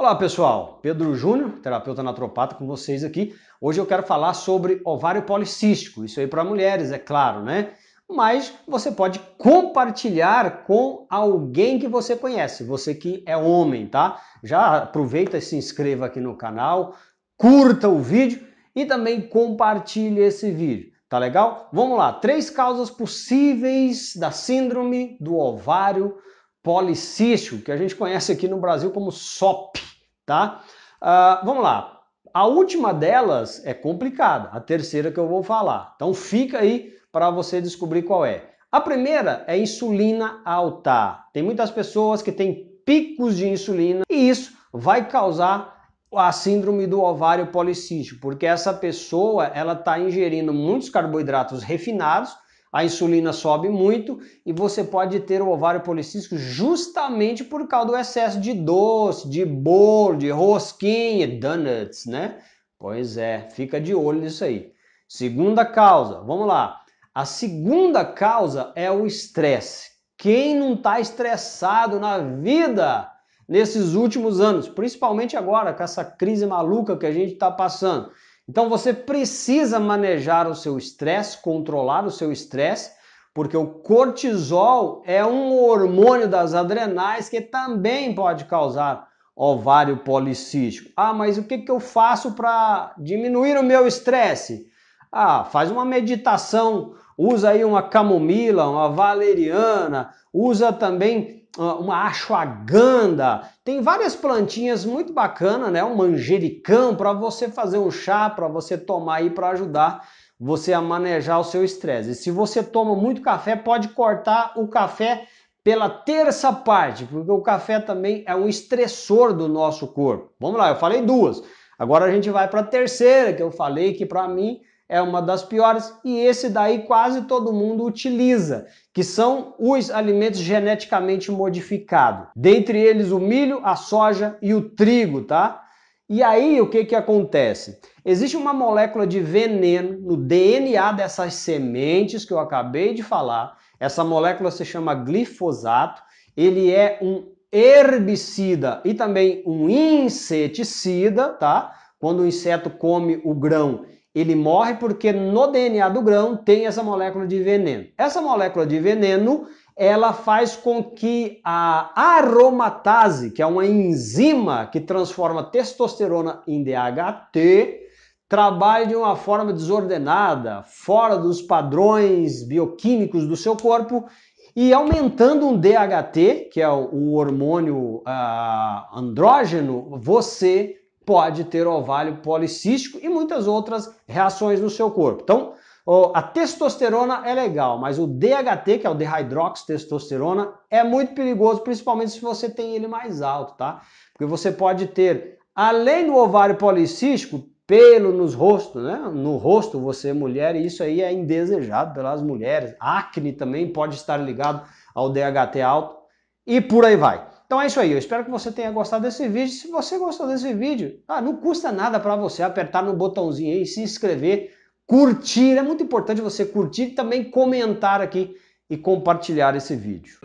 Olá pessoal, Pedro Júnior, terapeuta naturopata com vocês aqui. Hoje eu quero falar sobre ovário policístico, isso aí para mulheres, é claro, né? Mas você pode compartilhar com alguém que você conhece, você que é homem, tá? Já aproveita e se inscreva aqui no canal, curta o vídeo e também compartilhe esse vídeo, tá legal? Vamos lá, três causas possíveis da síndrome do ovário policístico, que a gente conhece aqui no Brasil como SOP tá? Uh, vamos lá. A última delas é complicada, a terceira que eu vou falar. Então fica aí para você descobrir qual é. A primeira é insulina alta. Tem muitas pessoas que têm picos de insulina e isso vai causar a síndrome do ovário policístico, porque essa pessoa ela está ingerindo muitos carboidratos refinados a insulina sobe muito e você pode ter o ovário policístico justamente por causa do excesso de doce, de bolo, de rosquinha, donuts, né? Pois é, fica de olho nisso aí. Segunda causa, vamos lá. A segunda causa é o estresse. Quem não está estressado na vida nesses últimos anos, principalmente agora com essa crise maluca que a gente está passando? Então você precisa manejar o seu estresse, controlar o seu estresse, porque o cortisol é um hormônio das adrenais que também pode causar ovário policístico. Ah, mas o que, que eu faço para diminuir o meu estresse? Ah, faz uma meditação, usa aí uma camomila, uma valeriana, usa também ah, uma ashwagandha, tem várias plantinhas muito bacanas, né? Um manjericão para você fazer um chá, para você tomar aí para ajudar você a manejar o seu estresse. E se você toma muito café, pode cortar o café pela terça parte, porque o café também é um estressor do nosso corpo. Vamos lá, eu falei duas. Agora a gente vai para a terceira, que eu falei que para mim é uma das piores, e esse daí quase todo mundo utiliza, que são os alimentos geneticamente modificados, dentre eles o milho, a soja e o trigo, tá? E aí o que, que acontece? Existe uma molécula de veneno no DNA dessas sementes que eu acabei de falar. Essa molécula se chama glifosato. Ele é um herbicida e também um inseticida, tá? Quando o inseto come o grão, ele morre porque no DNA do grão tem essa molécula de veneno. Essa molécula de veneno, ela faz com que a aromatase, que é uma enzima que transforma testosterona em DHT, trabalhe de uma forma desordenada, fora dos padrões bioquímicos do seu corpo e aumentando um DHT, que é o hormônio ah, andrógeno, você pode ter ovário policístico e muitas outras reações no seu corpo. Então, a testosterona é legal, mas o DHT, que é o dehidroxtestosterona, é muito perigoso, principalmente se você tem ele mais alto, tá? Porque você pode ter, além do ovário policístico, pelo nos rostos, né? No rosto, você mulher, e isso aí é indesejado pelas mulheres. Acne também pode estar ligado ao DHT alto e por aí vai. Então é isso aí, eu espero que você tenha gostado desse vídeo. Se você gostou desse vídeo, ah, não custa nada para você apertar no botãozinho aí, se inscrever, curtir, é muito importante você curtir e também comentar aqui e compartilhar esse vídeo.